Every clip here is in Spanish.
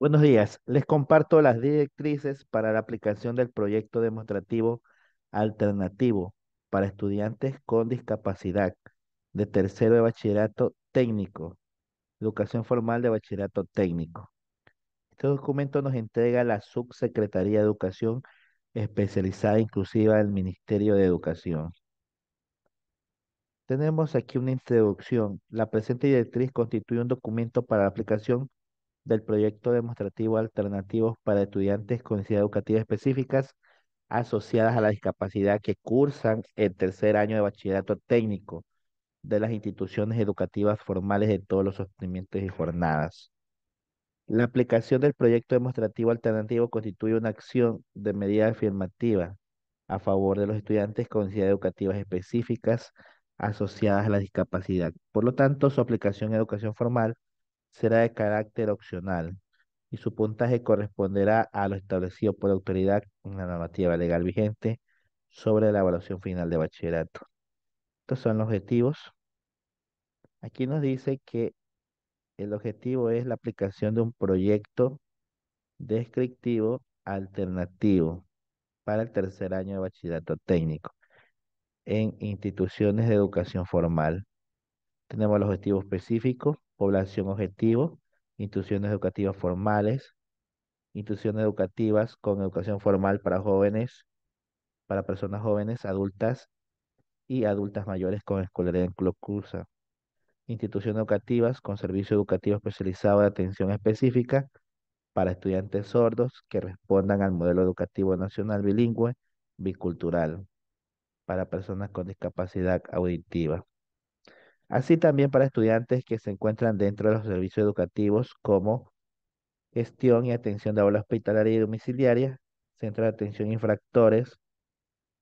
Buenos días. Les comparto las directrices para la aplicación del proyecto demostrativo alternativo para estudiantes con discapacidad de tercero de bachillerato técnico, educación formal de bachillerato técnico. Este documento nos entrega la Subsecretaría de Educación especializada inclusiva del Ministerio de Educación. Tenemos aquí una introducción. La presente directriz constituye un documento para la aplicación del proyecto demostrativo Alternativos para Estudiantes con Necesidades Educativas Específicas asociadas a la discapacidad que cursan el tercer año de bachillerato técnico de las instituciones educativas formales de todos los sostenimientos y jornadas. La aplicación del proyecto demostrativo alternativo constituye una acción de medida afirmativa a favor de los estudiantes con necesidades educativas específicas asociadas a la discapacidad. Por lo tanto, su aplicación en educación formal será de carácter opcional y su puntaje corresponderá a lo establecido por la autoridad en la normativa legal vigente sobre la evaluación final de bachillerato. Estos son los objetivos. Aquí nos dice que el objetivo es la aplicación de un proyecto descriptivo alternativo para el tercer año de bachillerato técnico en instituciones de educación formal. Tenemos los objetivos específicos población objetivo, instituciones educativas formales, instituciones educativas con educación formal para jóvenes, para personas jóvenes, adultas y adultas mayores con escolaridad cursa. instituciones educativas con servicio educativo especializado de atención específica para estudiantes sordos que respondan al modelo educativo nacional bilingüe bicultural para personas con discapacidad auditiva. Así también para estudiantes que se encuentran dentro de los servicios educativos como gestión y atención de aula hospitalaria y domiciliaria, centro de atención infractores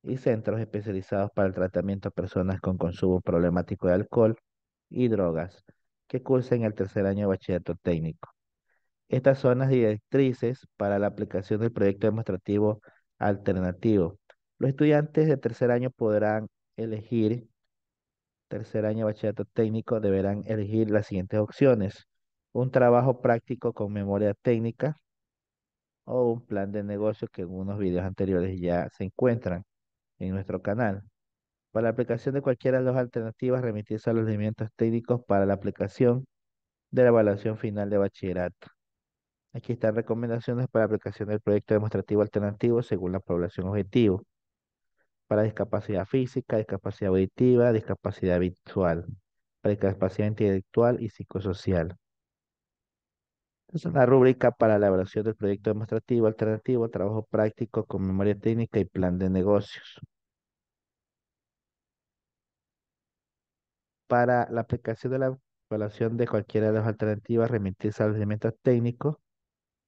y centros especializados para el tratamiento de personas con consumo problemático de alcohol y drogas que cursen el tercer año de bachillerato técnico. Estas son las directrices para la aplicación del proyecto demostrativo alternativo. Los estudiantes de tercer año podrán elegir tercer año de bachillerato técnico deberán elegir las siguientes opciones. Un trabajo práctico con memoria técnica o un plan de negocio que en unos videos anteriores ya se encuentran en nuestro canal. Para la aplicación de cualquiera de las alternativas, remitirse a los elementos técnicos para la aplicación de la evaluación final de bachillerato. Aquí están recomendaciones para la aplicación del proyecto demostrativo alternativo según la población objetivo para discapacidad física, discapacidad auditiva, discapacidad visual, para discapacidad intelectual y psicosocial. es una rúbrica para la evaluación del proyecto demostrativo alternativo, trabajo práctico con memoria técnica y plan de negocios. Para la aplicación de la evaluación de cualquiera de las alternativas, remitirse a los elementos técnicos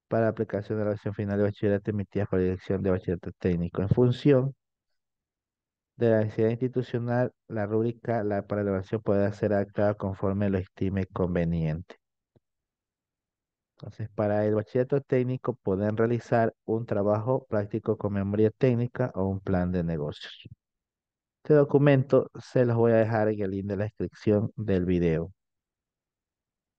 para la aplicación de la evaluación final de bachillerato emitida por la dirección de bachillerato técnico en función de la necesidad institucional, la rúbrica, la evaluación puede ser adaptada conforme lo estime conveniente. Entonces, para el bachillerato técnico pueden realizar un trabajo práctico con memoria técnica o un plan de negocios. Este documento se los voy a dejar en el link de la descripción del video.